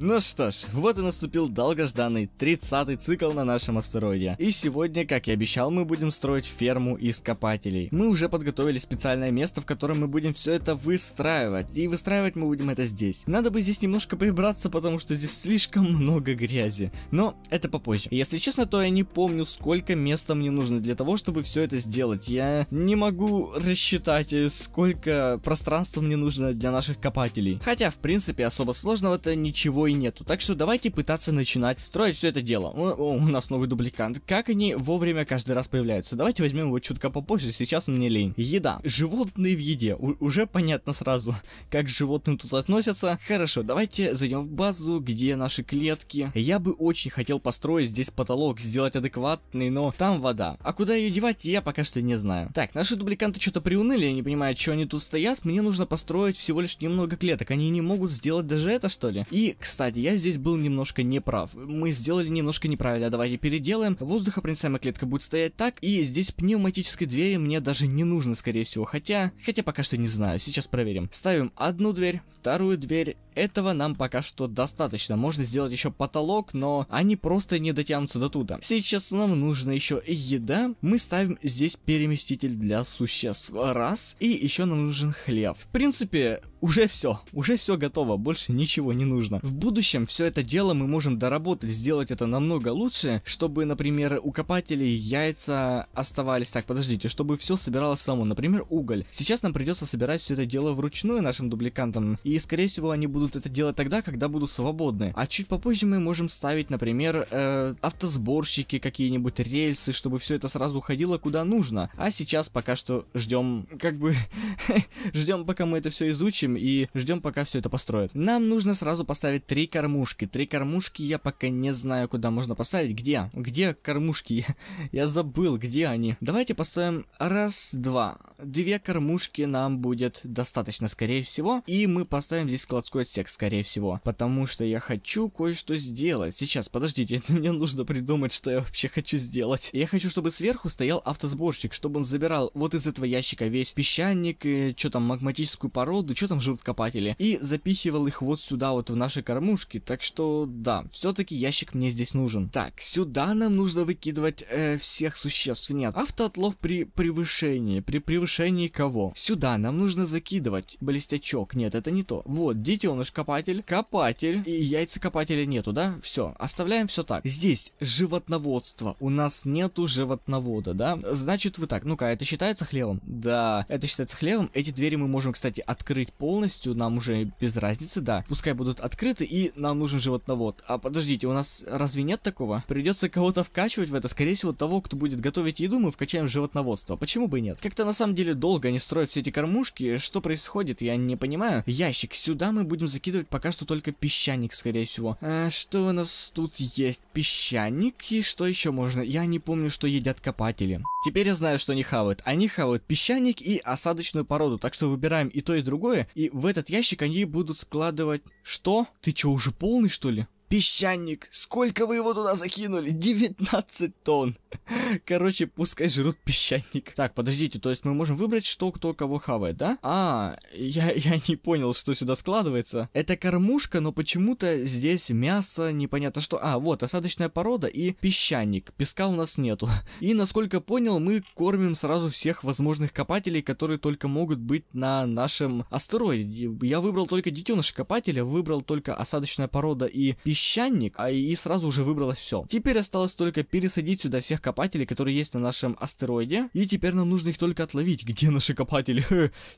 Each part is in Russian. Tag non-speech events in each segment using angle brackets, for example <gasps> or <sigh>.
Ну что ж, вот и наступил долгожданный 30 цикл на нашем астероиде. И сегодня, как и обещал, мы будем строить ферму ископателей. Мы уже подготовили специальное место, в котором мы будем все это выстраивать. И выстраивать мы будем это здесь. Надо бы здесь немножко прибраться, потому что здесь слишком <laughs> много грязи. Но это попозже. Если честно, то я не помню, сколько места мне нужно для того, чтобы все это сделать. Я не могу рассчитать, э, сколько пространства мне нужно для наших копателей. Хотя, в принципе, особо сложного-то ничего и нету. Так что давайте пытаться начинать строить все это дело. О, о, у нас новый дубликант. Как они вовремя каждый раз появляются? Давайте возьмем его чутка попозже, сейчас мне лень. Еда. Животные в еде. У уже понятно сразу, <laughs> как к животным тут относятся. Хорошо, давайте зайдем в базу, где наши клетки. Я бы очень хотел построить здесь потолок, сделать адекватный, но там вода. А куда ее девать, я пока что не знаю. Так, наши дубликанты что-то приуныли, я не понимаю, что они тут стоят. Мне нужно построить всего лишь немного клеток. Они не могут сделать даже это, что ли? И, кстати, кстати, я здесь был немножко неправ. Мы сделали немножко неправильно, давайте переделаем. Воздухопроницаемая клетка будет стоять так, и здесь пневматической двери мне даже не нужно, скорее всего. Хотя, хотя пока что не знаю, сейчас проверим. Ставим одну дверь, вторую дверь, этого нам пока что достаточно. Можно сделать еще потолок, но они просто не дотянутся до туда. Сейчас нам нужно еще еда. Мы ставим здесь переместитель для существ. Раз. И еще нам нужен хлеб. В принципе, уже все. Уже все готово. Больше ничего не нужно. В будущем все это дело мы можем доработать, сделать это намного лучше, чтобы, например, у копателей яйца оставались... Так, подождите, чтобы все собиралось само. Например, уголь. Сейчас нам придется собирать все это дело вручную нашим дубликантам. И, скорее всего, они будут будут это делать тогда, когда будут свободны. А чуть попозже мы можем ставить, например, э, автосборщики, какие-нибудь рельсы, чтобы все это сразу уходило куда нужно. А сейчас пока что ждем, как бы, <laughs> ждем, пока мы это все изучим и ждем, пока все это построят. Нам нужно сразу поставить три кормушки. Три кормушки я пока не знаю, куда можно поставить. Где? Где кормушки? <laughs> я забыл, где они. Давайте поставим раз, два. Две кормушки нам будет достаточно, скорее всего. И мы поставим здесь складской отсек всех, скорее всего. Потому что я хочу кое-что сделать. Сейчас, подождите, <laughs> мне нужно придумать, что я вообще хочу сделать. Я хочу, чтобы сверху стоял автосборщик, чтобы он забирал вот из этого ящика весь песчаник, э, что там, магматическую породу, что там живут копатели, и запихивал их вот сюда, вот в наши кормушки. Так что, да, все-таки ящик мне здесь нужен. Так, сюда нам нужно выкидывать э, всех существ. Нет, автоотлов при превышении. При превышении кого? Сюда нам нужно закидывать блестячок. Нет, это не то. Вот, дети он копатель, копатель. И яйца копателя нету, да? Все, оставляем все так. Здесь животноводство. У нас нету животновода, да? Значит, вы так. Ну-ка, это считается хлебом? Да, это считается хлебом. Эти двери мы можем, кстати, открыть полностью. Нам уже без разницы, да. Пускай будут открыты, и нам нужен животновод. А подождите, у нас разве нет такого? Придется кого-то вкачивать в это. Скорее всего, того, кто будет готовить еду, мы вкачаем животноводство. Почему бы и нет? Как-то на самом деле долго они строят все эти кормушки. Что происходит, я не понимаю. Ящик. Сюда мы будем закидывать пока что только песчаник, скорее всего. А, что у нас тут есть? Песчаник и что еще можно? Я не помню, что едят копатели. Теперь я знаю, что они хавают. Они хавают песчаник и осадочную породу, так что выбираем и то, и другое. И в этот ящик они будут складывать... Что? Ты чё, уже полный, что ли? Песчаник, сколько вы его туда закинули? 19 тонн. <laughs> Короче, пускай жрут песчаник. Так, подождите, то есть мы можем выбрать, что кто кого хавает, да? А, я, я не понял, что сюда складывается. Это кормушка, но почему-то здесь мясо, непонятно что. А, вот, осадочная порода и песчаник. Песка у нас нету. <laughs> И, насколько понял, мы кормим сразу всех возможных копателей, которые только могут быть на нашем астероиде. Я выбрал только детеныша копателя, выбрал только осадочная порода и песчаник песчаник, а и сразу уже выбралось все. Теперь осталось только пересадить сюда всех копателей, которые есть на нашем астероиде, и теперь нам нужно их только отловить. Где наши копатели?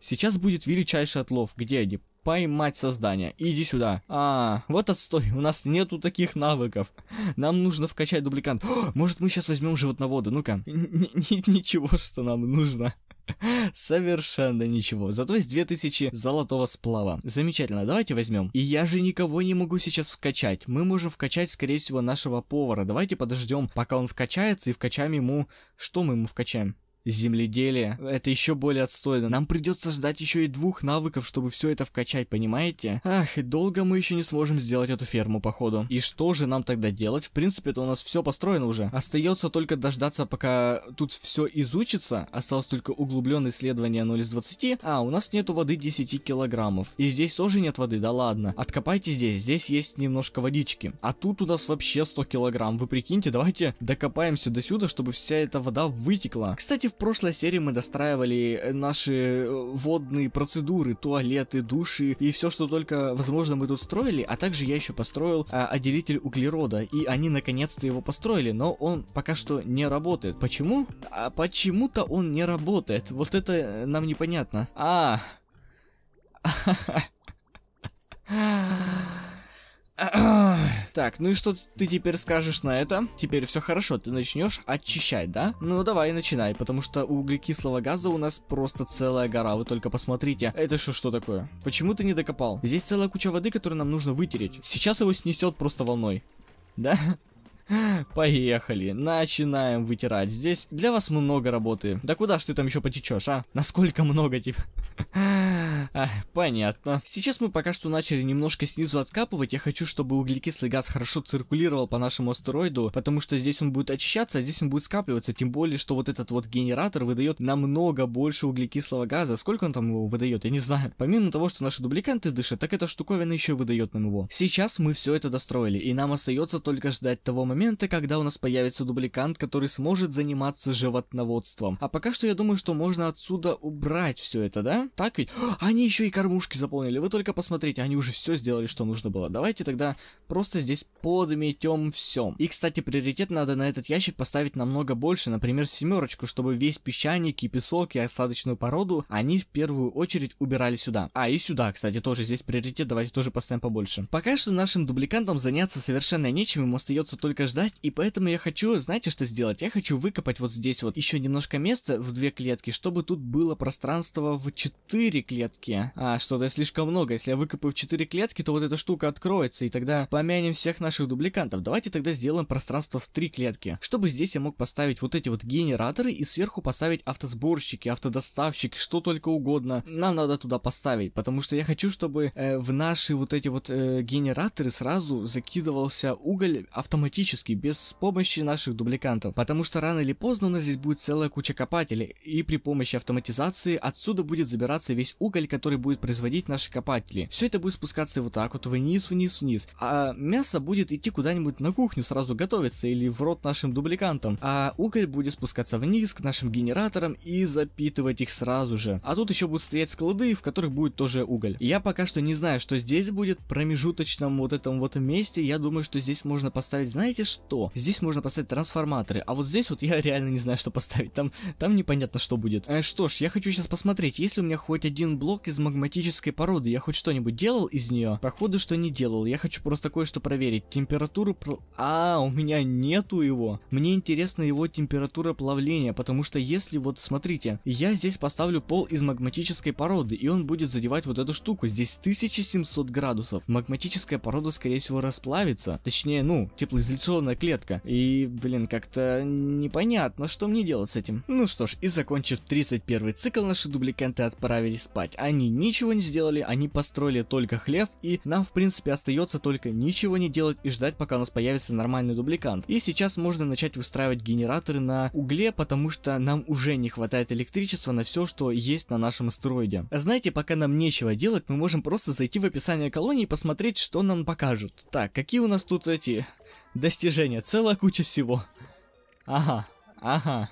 Сейчас будет величайший отлов. Где они? поймать создание. Иди сюда. А, вот отстой, у нас нету таких навыков. Нам нужно вкачать дубликант. О, может мы сейчас возьмем животновода, ну-ка. Ничего, что нам нужно. Совершенно ничего. Зато есть 2000 золотого сплава. Замечательно, давайте возьмем. И я же никого не могу сейчас вкачать. Мы можем вкачать, скорее всего, нашего повара. Давайте подождем, пока он вкачается, и вкачаем ему... Что мы ему вкачаем? Земледелие, это еще более отстойно. Нам придется ждать еще и двух навыков, чтобы все это вкачать, понимаете? Ах, и долго мы еще не сможем сделать эту ферму, походу. И что же нам тогда делать? В принципе, это у нас все построено уже. Остается только дождаться, пока тут все изучится. Осталось только углубленное исследование 0 из 20. А, у нас нету воды 10 килограммов. И здесь тоже нет воды, да ладно. Откопайте здесь, здесь есть немножко водички. А тут у нас вообще 100 килограмм. Вы прикиньте, давайте докопаемся до сюда, чтобы вся эта вода вытекла. Кстати, в прошлой серии мы достраивали э, наши э, водные процедуры, туалеты, души и все, что только возможно мы тут строили, а также я еще построил а, отделитель углерода, и они наконец-то его построили, но он пока что не работает. Почему? А почему-то он не работает. Вот это э, нам непонятно. А. <laughs> а! <clears throat> Так, ну и что ты теперь скажешь на это? Теперь все хорошо, ты начнешь очищать, да? Ну давай начинай, потому что у углекислого газа у нас просто целая гора, вы только посмотрите. Это что, что такое? Почему ты не докопал? Здесь целая куча воды, которую нам нужно вытереть. Сейчас его снесет просто волной. Да? <gasps> Поехали. Начинаем вытирать. Здесь для вас много работы. Да куда ж ты там еще потечешь, а? Насколько много, типа? <laughs> а, понятно. Сейчас мы пока что начали немножко снизу откапывать. Я хочу, чтобы углекислый газ хорошо циркулировал по нашему астероиду, потому что здесь он будет очищаться, а здесь он будет скапливаться. Тем более, что вот этот вот генератор выдает намного больше углекислого газа. Сколько он там его выдает, я не знаю. Помимо того, что наши дубликанты дышат, так эта штуковина еще выдает нам его. Сейчас мы все это достроили, и нам остается только ждать того момента, момента, когда у нас появится дубликант, который сможет заниматься животноводством. А пока что я думаю, что можно отсюда убрать все это, да? Так ведь? О, они еще и кормушки заполнили. Вы только посмотрите, они уже все сделали, что нужно было. Давайте тогда просто здесь подметем все. И, кстати, приоритет надо на этот ящик поставить намного больше, например, семерочку, чтобы весь песчаник и песок и осадочную породу, они в первую очередь убирали сюда. А, и сюда, кстати, тоже здесь приоритет, давайте тоже поставим побольше. Пока что нашим дубликантом заняться совершенно нечем, ему остается только ждать, и поэтому я хочу, знаете, что сделать? Я хочу выкопать вот здесь вот еще немножко места в две клетки, чтобы тут было пространство в четыре клетки. А, что-то слишком много. Если я выкопаю в четыре клетки, то вот эта штука откроется, и тогда помянем всех наших дубликантов. Давайте тогда сделаем пространство в три клетки, чтобы здесь я мог поставить вот эти вот генераторы и сверху поставить автосборщики, автодоставщики, что только угодно. Нам надо туда поставить, потому что я хочу, чтобы э, в наши вот эти вот э, генераторы сразу закидывался уголь автоматически автоматически, без помощи наших дубликантов. Потому что рано или поздно у нас здесь будет целая куча копателей, и при помощи автоматизации отсюда будет забираться весь уголь, который будет производить наши копатели. Все это будет спускаться вот так вот вниз, вниз, вниз. А мясо будет идти куда-нибудь на кухню сразу готовиться или в рот нашим дубликантам. А уголь будет спускаться вниз к нашим генераторам и запитывать их сразу же. А тут еще будут стоять склады, в которых будет тоже уголь. Я пока что не знаю, что здесь будет промежуточном вот этом вот месте. Я думаю, что здесь можно поставить, знаете, знаете что? Здесь можно поставить трансформаторы, а вот здесь вот я <laughs> реально не знаю, что поставить. Там, там непонятно, что будет. Э, что ж, я хочу сейчас посмотреть, если у меня хоть один блок из магматической породы. Я хоть что-нибудь делал из нее? Походу, что не делал. Я хочу просто кое-что проверить. Температуру... Пл... А, у меня нету его. Мне интересна его температура плавления, потому что если вот, смотрите, я здесь поставлю пол из магматической породы, и он будет задевать вот эту штуку. Здесь 1700 градусов. Магматическая порода, скорее всего, расплавится. Точнее, ну, теплоизоляционная эволюционная клетка. И, блин, как-то непонятно, что мне делать с этим. Ну что ж, и закончив 31 цикл, наши дубликанты отправились спать. Они ничего не сделали, они построили только хлев, и нам, в принципе, остается только ничего не делать и ждать, пока у нас появится нормальный дубликант. И сейчас можно начать выстраивать генераторы на угле, потому что нам уже не хватает электричества на все, что есть на нашем астероиде. Знаете, пока нам нечего делать, мы можем просто зайти в описание колонии и посмотреть, что нам покажут. Так, какие у нас тут эти достижения, целая куча всего. Ага, ага.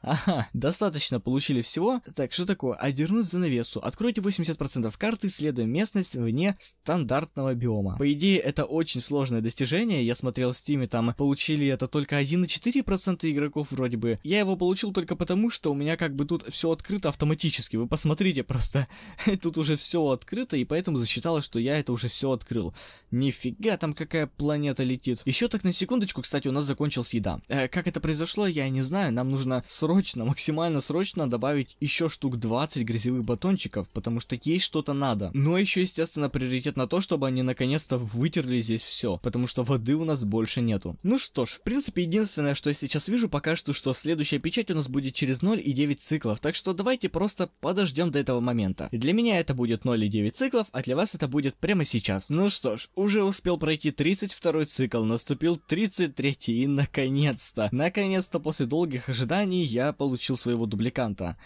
Ага, достаточно получили всего. Так, что такое? Одернуть а занавесу. Откройте 80% карты, следуя местность вне стандартного биома. По идее, это очень сложное достижение. Я смотрел в стиме, там получили это только 1,4% игроков вроде бы. Я его получил только потому, что у меня как бы тут все открыто автоматически. Вы посмотрите просто. <laughs> Тут уже все открыто, и поэтому засчиталось, что я это уже все открыл. Нифига там какая планета летит. Еще так на секундочку, кстати, у нас закончилась еда. Э, как это произошло, я не знаю. Нам нужно срочно, максимально срочно добавить еще штук 20 грязевых батончиков, потому что ей что-то надо. Но ну, а еще, естественно, приоритет на то, чтобы они наконец-то вытерли здесь все, потому что воды у нас больше нету. Ну что ж, в принципе, единственное, что я сейчас вижу пока что, что следующая печать у нас будет через и 0,9 циклов, так что давайте просто подождем до этого момента. для меня это будет и 0,9 циклов, а для вас это будет прямо сейчас. Ну что ж, уже успел пройти 32 цикл, наступил 33 и наконец-то, наконец-то после долгих ожиданий я я получил своего дубликанта.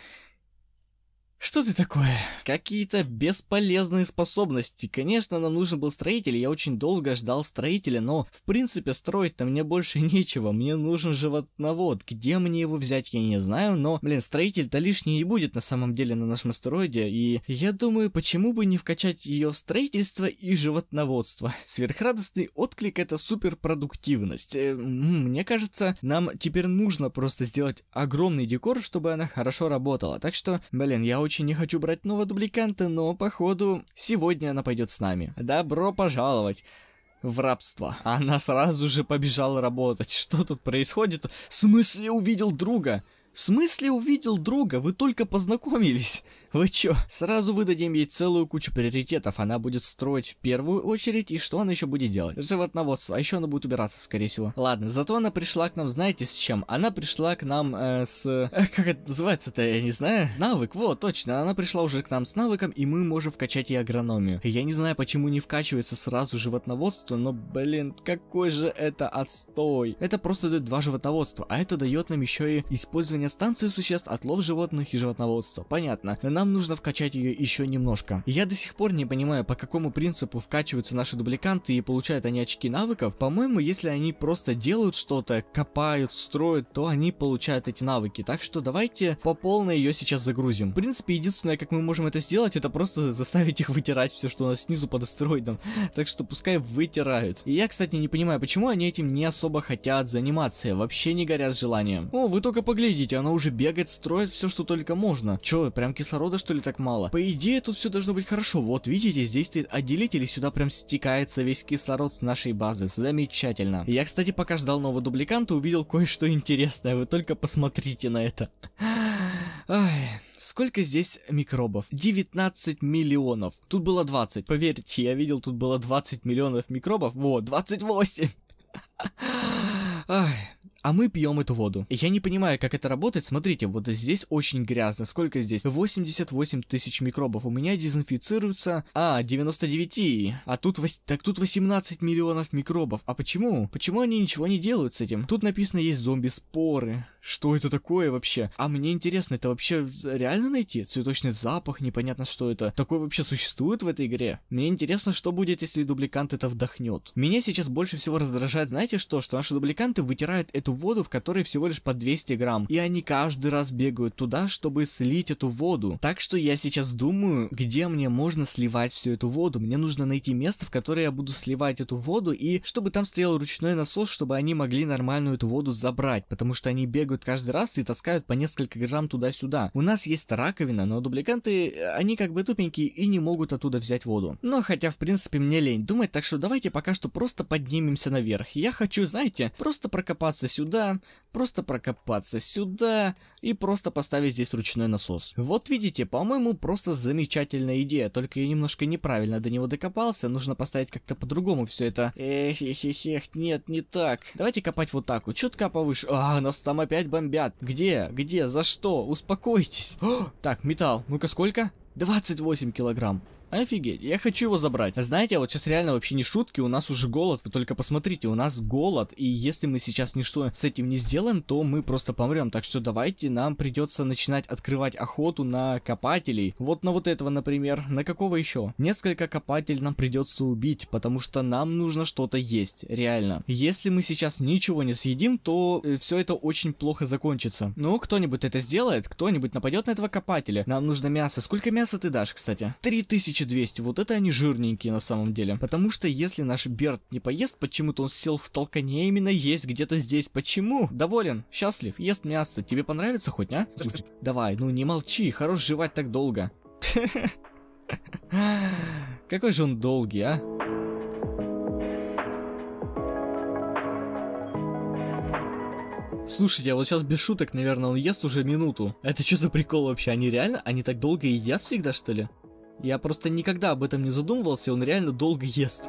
Что ты такое? Какие-то бесполезные способности. Конечно, нам нужен был строитель, я очень долго ждал строителя, но, в принципе, строить-то мне больше <laughs> нечего. Мне нужен животновод. Где мне его взять, я не знаю, но, блин, строитель-то лишний и будет на самом деле на нашем астероиде. И я думаю, почему бы не вкачать ее в строительство и животноводство. Сверхрадостный отклик — это суперпродуктивность. Э, мне кажется, нам теперь нужно просто сделать огромный декор, чтобы она хорошо работала. Так что, блин, я очень случае не хочу брать нового дубликанта, но, походу, сегодня она пойдет с нами. Добро пожаловать в рабство. Она сразу же побежала работать. <laughs> Что тут происходит? В смысле увидел друга? В смысле увидел друга? Вы только познакомились. <laughs> Вы чё? Сразу выдадим ей целую кучу приоритетов. Она будет строить в первую очередь, и что она еще будет делать? Животноводство. А еще она будет убираться, скорее всего. Ладно, зато она пришла к нам, знаете, с чем? Она пришла к нам э, с... <laughs> Э, как это называется-то, я не знаю. Навык, вот, точно. Она пришла уже к нам с навыком, и мы можем вкачать ей агрономию. Я не знаю, почему не вкачивается сразу животноводство, но, блин, какой же это отстой. Это просто дает два животноводства, а это дает нам еще и использование создания станции существ, отлов животных и животноводства. Понятно. Но нам нужно вкачать ее еще немножко. Я до сих пор не понимаю, по какому принципу вкачиваются наши дубликанты и получают они очки навыков. По-моему, если они просто делают что-то, копают, строят, то они получают эти навыки. Так что давайте по полной ее сейчас загрузим. В принципе, единственное, как мы можем это сделать, это просто заставить их вытирать все, что у нас снизу под астероидом. Так что пускай вытирают. И я, кстати, не понимаю, почему они этим не особо хотят заниматься. Вообще не горят желанием. О, вы только поглядите, Смотрите, она уже бегает, строит все, что только можно. Че, прям кислорода что ли так мало? По идее, тут все должно быть хорошо. Вот видите, здесь стоит отделитель, и сюда прям стекается весь кислород с нашей базы. Замечательно. Я, кстати, пока ждал нового дубликанта, увидел кое-что интересное. Вы только посмотрите на это. Ой... Сколько здесь микробов? 19 миллионов. Тут было 20. Поверьте, я видел, тут было 20 миллионов микробов. Во, 28. Ой, а мы пьем эту воду. Я не понимаю, как это работает. Смотрите, вот здесь очень грязно. Сколько здесь? 88 тысяч микробов. У меня дезинфицируется... А, 99. А тут... Так тут 18 миллионов микробов. А почему? Почему они ничего не делают с этим? Тут написано есть зомби-споры. Что это такое вообще? А мне интересно, это вообще реально найти? Цветочный запах, непонятно что это. Такое вообще существует в этой игре? Мне интересно, что будет, если дубликант это вдохнет. Меня сейчас больше всего раздражает, знаете что? Что наши дубликанты вытирают эту эту воду, в которой всего лишь по 200 грамм. И они каждый раз бегают туда, чтобы слить эту воду. Так что я сейчас думаю, где мне можно сливать всю эту воду. Мне нужно найти место, в которое я буду сливать эту воду, и чтобы там стоял ручной насос, чтобы они могли нормальную эту воду забрать, потому что они бегают каждый раз и таскают по несколько грамм туда-сюда. У нас есть раковина, но дубликанты, они как бы тупенькие и не могут оттуда взять воду. Но хотя, в принципе, мне лень думать, так что давайте пока что просто поднимемся наверх. Я хочу, знаете, просто прокопаться сюда сюда, просто прокопаться сюда и просто поставить здесь ручной насос. Вот видите, по-моему, просто замечательная идея, только я немножко неправильно до него докопался, нужно поставить как-то по-другому все это. Эх, эх, эх, эх, нет, не так. Давайте копать вот так вот, чутка повыше. А, нас там опять бомбят. Где? Где? За что? Успокойтесь. О, <gasps> так, металл, ну-ка сколько? 28 килограмм. Офигеть, я хочу его забрать. Знаете, вот сейчас реально вообще не шутки, у нас уже голод, вы только посмотрите, у нас голод, и если мы сейчас ничто с этим не сделаем, то мы просто помрем. Так что давайте, нам придется начинать открывать охоту на копателей. Вот на вот этого, например, на какого еще? Несколько копателей нам придется убить, потому что нам нужно что-то есть, реально. Если мы сейчас ничего не съедим, то э, все это очень плохо закончится. Ну, кто-нибудь это сделает, кто-нибудь нападет на этого копателя. Нам нужно мясо. Сколько мяса ты дашь, кстати? 3000 1200. Вот это они жирненькие на самом деле. Потому что если наш Берт не поест, почему-то он сел в толкане именно есть где-то здесь. Почему? Доволен, счастлив, ест мясо. Тебе понравится хоть, а? Давай, ну не молчи, хорош жевать так долго. <laughs> Какой же он долгий, а? Слушайте, а вот сейчас без шуток, наверное, он ест уже минуту. Это что за прикол вообще? Они реально? Они так долго едят всегда, что ли? Я просто никогда об этом не задумывался, он реально долго ест.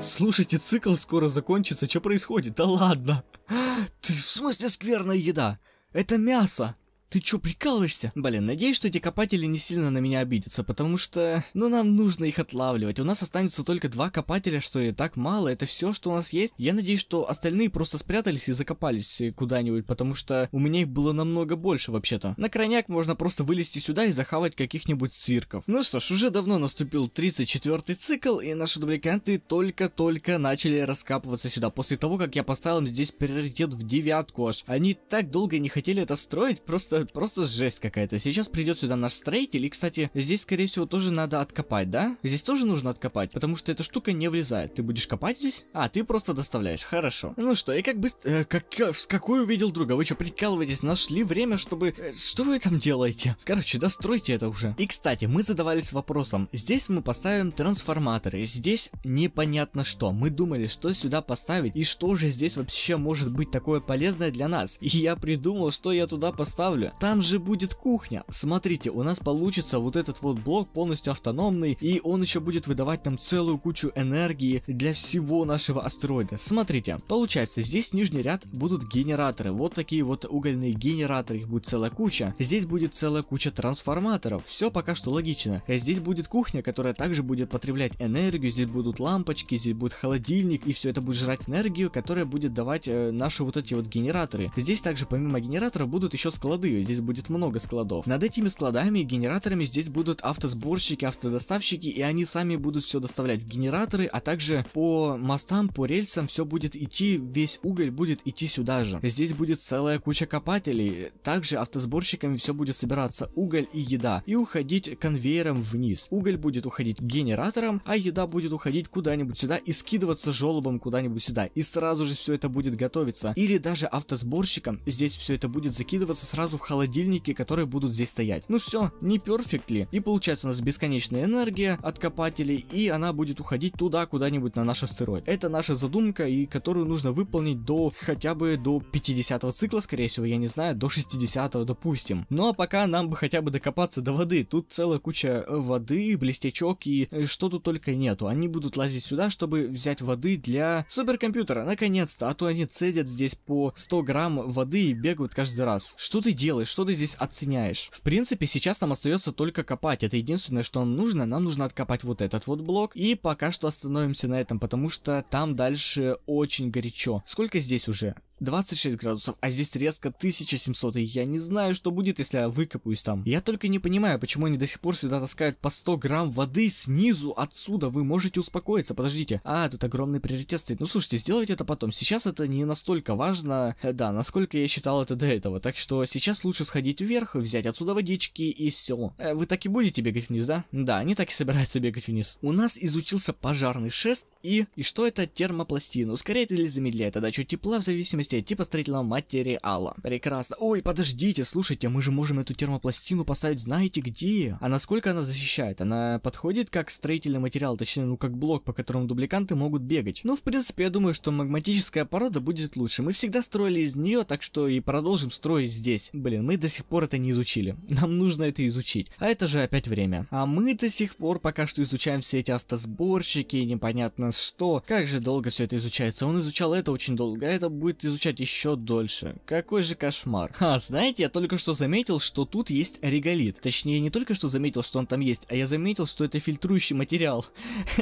Слушайте, цикл скоро закончится, что происходит? Да ладно! <gasps> Ты в смысле скверная еда? Это мясо! Ты чё, прикалываешься? Блин, надеюсь, что эти копатели не сильно на меня обидятся, потому что... Ну, нам нужно их отлавливать. У нас останется только два копателя, что и так мало. Это все, что у нас есть. Я надеюсь, что остальные просто спрятались и закопались куда-нибудь, потому что у меня их было намного больше вообще-то. На крайняк можно просто вылезти сюда и захавать каких-нибудь цирков. Ну что ж, уже давно наступил 34-й цикл, и наши дубликанты только-только начали раскапываться сюда. После того, как я поставил им здесь приоритет в девятку аж. Они так долго не хотели это строить, просто просто, жесть какая-то. Сейчас придет сюда наш строитель, и, кстати, здесь, скорее всего, тоже надо откопать, да? Здесь тоже нужно откопать, потому что эта штука не влезает. Ты будешь копать здесь? А, ты просто доставляешь, хорошо. Ну что, и как быстро... Э, как... Э, с какой увидел друга? Вы что, прикалываетесь? Нашли время, чтобы... Э, что вы там делаете? Короче, достройте это уже. И, кстати, мы задавались вопросом. Здесь мы поставим трансформаторы. Здесь непонятно что. Мы думали, что сюда поставить, и что же здесь вообще может быть такое полезное для нас. И я придумал, что я туда поставлю много. Там же будет кухня. Смотрите, у нас получится вот этот вот блок полностью автономный, и он еще будет выдавать нам целую кучу энергии для всего нашего астероида. Смотрите, получается, здесь нижний ряд будут генераторы. Вот такие вот угольные генераторы, их будет целая куча. Здесь будет целая куча трансформаторов. Все пока что логично. Здесь будет кухня, которая также будет потреблять энергию, здесь будут лампочки, здесь будет холодильник, и все это будет жрать энергию, которая будет давать э, наши вот эти вот генераторы. Здесь также помимо генератора будут еще склады. Россию, здесь будет много складов. Над этими складами и генераторами здесь будут автосборщики, автодоставщики, и они сами будут все доставлять в генераторы, а также по мостам, по рельсам все будет идти, весь уголь будет идти сюда же. Здесь будет целая куча копателей, также автосборщиками все будет собираться уголь и еда, и уходить конвейером вниз. Уголь будет уходить к генераторам, а еда будет уходить куда-нибудь сюда и скидываться желобом куда-нибудь сюда, и сразу же все это будет готовиться. Или даже автосборщикам здесь все это будет закидываться сразу в холодильники, которые будут здесь стоять. Ну все, не перфект ли? И получается у нас бесконечная энергия от копателей, и она будет уходить туда, куда-нибудь на наш астероид. Это наша задумка, и которую нужно выполнить до хотя бы до 50 го цикла, скорее всего, я не знаю, до 60 го допустим. Ну а пока нам бы хотя бы докопаться до воды. Тут целая куча э, воды, блестячок и э, что тут только нету. Они будут лазить сюда, чтобы взять воды для суперкомпьютера, наконец-то. А то они цедят здесь по 100 грамм воды и бегают каждый раз. Что ты делаешь? делаешь, что ты здесь оценяешь. В принципе, сейчас нам остается только копать. Это единственное, что нам нужно. Нам нужно откопать вот этот вот блок. И пока что остановимся на этом, потому что там дальше очень горячо. Сколько здесь уже? 26 градусов, а здесь резко 1700, и я не знаю, что будет, если я выкопаюсь там. Я только не понимаю, почему они до сих пор сюда таскают по 100 грамм воды снизу отсюда, вы можете успокоиться, подождите. А, тут огромный приоритет стоит. Ну, слушайте, сделайте это потом, сейчас это не настолько важно, э, да, насколько я считал это до этого, так что сейчас лучше сходить вверх, взять отсюда водички и все. Э, вы так и будете бегать вниз, да? Да, они так и собираются бегать вниз. У нас изучился пожарный шест и... И что это термопластина? Ускоряет или замедляет отдачу тепла в зависимости действие типа строительного материала. Прекрасно. Ой, подождите, слушайте, мы же можем эту термопластину поставить знаете где? А насколько она защищает? Она подходит как строительный материал, точнее, ну как блок, по которому дубликанты могут бегать. Ну, в принципе, я думаю, что магматическая порода будет лучше. Мы всегда строили из нее, так что и продолжим строить здесь. Блин, мы до сих пор это не изучили. <laughs> Нам нужно это изучить. А это же опять время. А мы до сих пор пока что изучаем все эти автосборщики, непонятно что. Как же долго все это изучается. Он изучал это очень долго, а это будет изучать изучать еще дольше. Какой же кошмар. А, знаете, я только что заметил, что тут есть реголит. Точнее, не только что заметил, что он там есть, а я заметил, что это фильтрующий материал.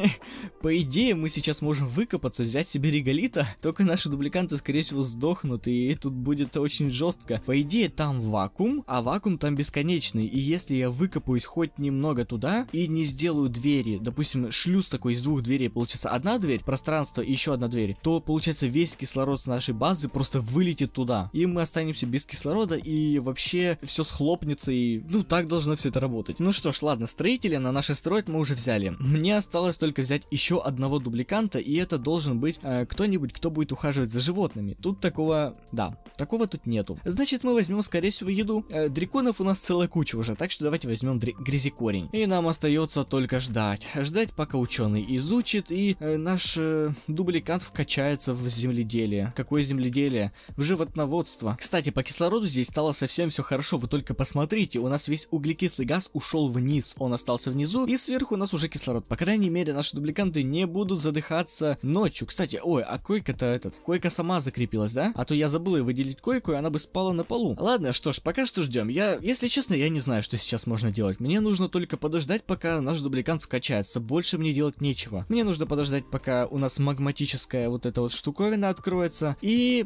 <laughs> По идее, мы сейчас можем выкопаться, взять себе реголита, только наши дубликанты, скорее всего, сдохнут, и тут будет очень жестко. По идее, там вакуум, а вакуум там бесконечный, и если я выкопаюсь хоть немного туда и не сделаю двери, допустим, шлюз такой из двух дверей, получится одна дверь, пространство и еще одна дверь, то, получается, весь кислород с нашей базы кислорода просто вылетит туда. И мы останемся без кислорода, и вообще все схлопнется, и ну так должно все это работать. Ну что ж, ладно, строителя на наш астероид мы уже взяли. Мне осталось только взять еще одного дубликанта, и это должен быть э, кто-нибудь, кто будет ухаживать за животными. Тут такого, да, такого тут нету. Значит, мы возьмем, скорее всего, еду. Э, драконов у нас целая куча уже, так что давайте возьмем грязикорень. И нам остается только ждать. Ждать, пока ученый изучит, и э, наш э, дубликант вкачается в земледелие. Какое земледелие? земледелие, в животноводство. Кстати, по кислороду здесь стало совсем все хорошо, вы только посмотрите, у нас весь углекислый газ ушел вниз, он остался внизу, и сверху у нас уже кислород. По крайней мере, наши дубликанты не будут задыхаться ночью. Кстати, ой, а койка-то этот, койка сама закрепилась, да? А то я забыл выделить койку, и она бы спала на полу. Ладно, что ж, пока что ждем. Я, если честно, я не знаю, что сейчас можно делать. Мне нужно только подождать, пока наш дубликант вкачается. Больше мне делать нечего. Мне нужно подождать, пока у нас магматическая вот эта вот штуковина откроется. И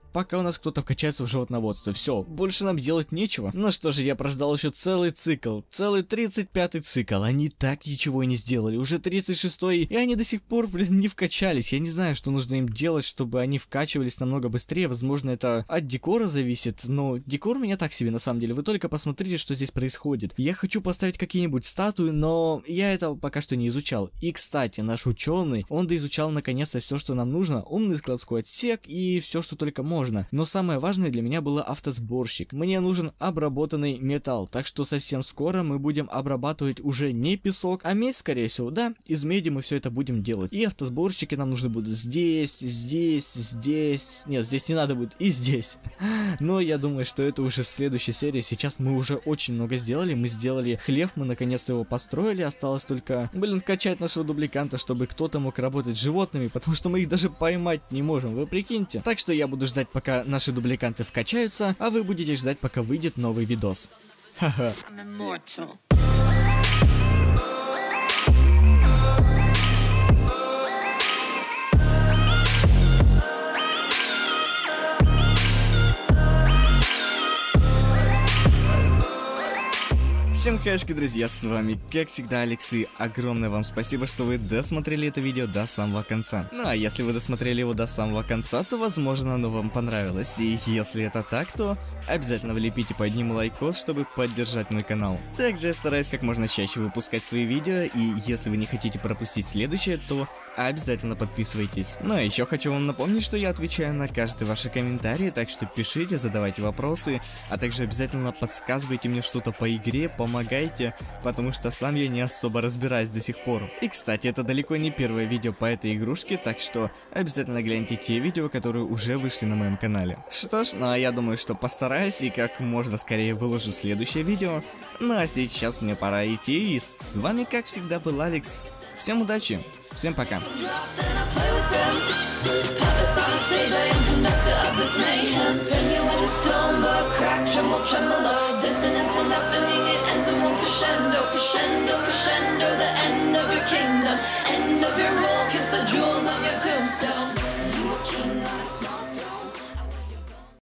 пока у нас кто-то вкачается в животноводство. Все, больше нам делать нечего. Ну что же, я прождал еще целый цикл, целый 35-й цикл. Они так ничего и не сделали, уже 36-й, и они до сих пор, блин, не вкачались. Я не знаю, что нужно им делать, чтобы они вкачивались намного быстрее. Возможно, это от декора зависит, но декор меня так себе на самом деле. Вы только посмотрите, что здесь происходит. Я хочу поставить какие-нибудь статуи, но я этого пока что не изучал. И, кстати, наш ученый, он доизучал наконец-то все, что нам нужно. Умный складской отсек и все, что только можно можно. Но самое важное для меня было автосборщик. Мне нужен обработанный металл, так что совсем скоро мы будем обрабатывать уже не песок, а медь, скорее всего, да, из меди мы все это будем делать. И автосборщики нам нужны будут здесь, здесь, здесь, нет, здесь не надо будет, и здесь. <laughs> Но я думаю, что это уже в следующей серии, сейчас мы уже очень много сделали, мы сделали хлев, мы наконец-то его построили, осталось только, блин, скачать нашего дубликанта, чтобы кто-то мог работать с животными, <laughs> потому что мы их даже поймать не можем, вы прикиньте. Так что я буду ждать пока наши дубликанты вкачаются, а вы будете ждать, пока выйдет новый видос. Ха-ха. Всем Хашки, друзья, с вами, как всегда, Алекс, и огромное вам спасибо, что вы досмотрели это видео до самого конца. Ну а если вы досмотрели его до самого конца, то, возможно, оно вам понравилось, и если это так, то обязательно влепите под ним лайкос, чтобы поддержать мой канал. Также я стараюсь как можно чаще выпускать свои видео, и если вы не хотите пропустить следующее, то обязательно подписывайтесь. Ну а еще хочу вам напомнить, что я отвечаю на каждый ваши комментарии, так что пишите, задавайте вопросы, а также обязательно подсказывайте мне что-то по игре, помогайте помогайте, потому что сам я не особо разбираюсь до сих пор. И кстати, это далеко не первое видео по этой игрушке, так что обязательно гляньте те видео, которые уже вышли на моем канале. Что ж, ну а я думаю, что постараюсь и как можно скорее выложу следующее видео. Ну а сейчас мне пора идти, и с вами как всегда был Алекс. Всем удачи, всем пока. Turn you into but crack, tremble, tremolo Dissonance and deafening crescendo, crescendo, crescendo, the end of your kingdom, end of your rule, kiss the jewels on your tombstone.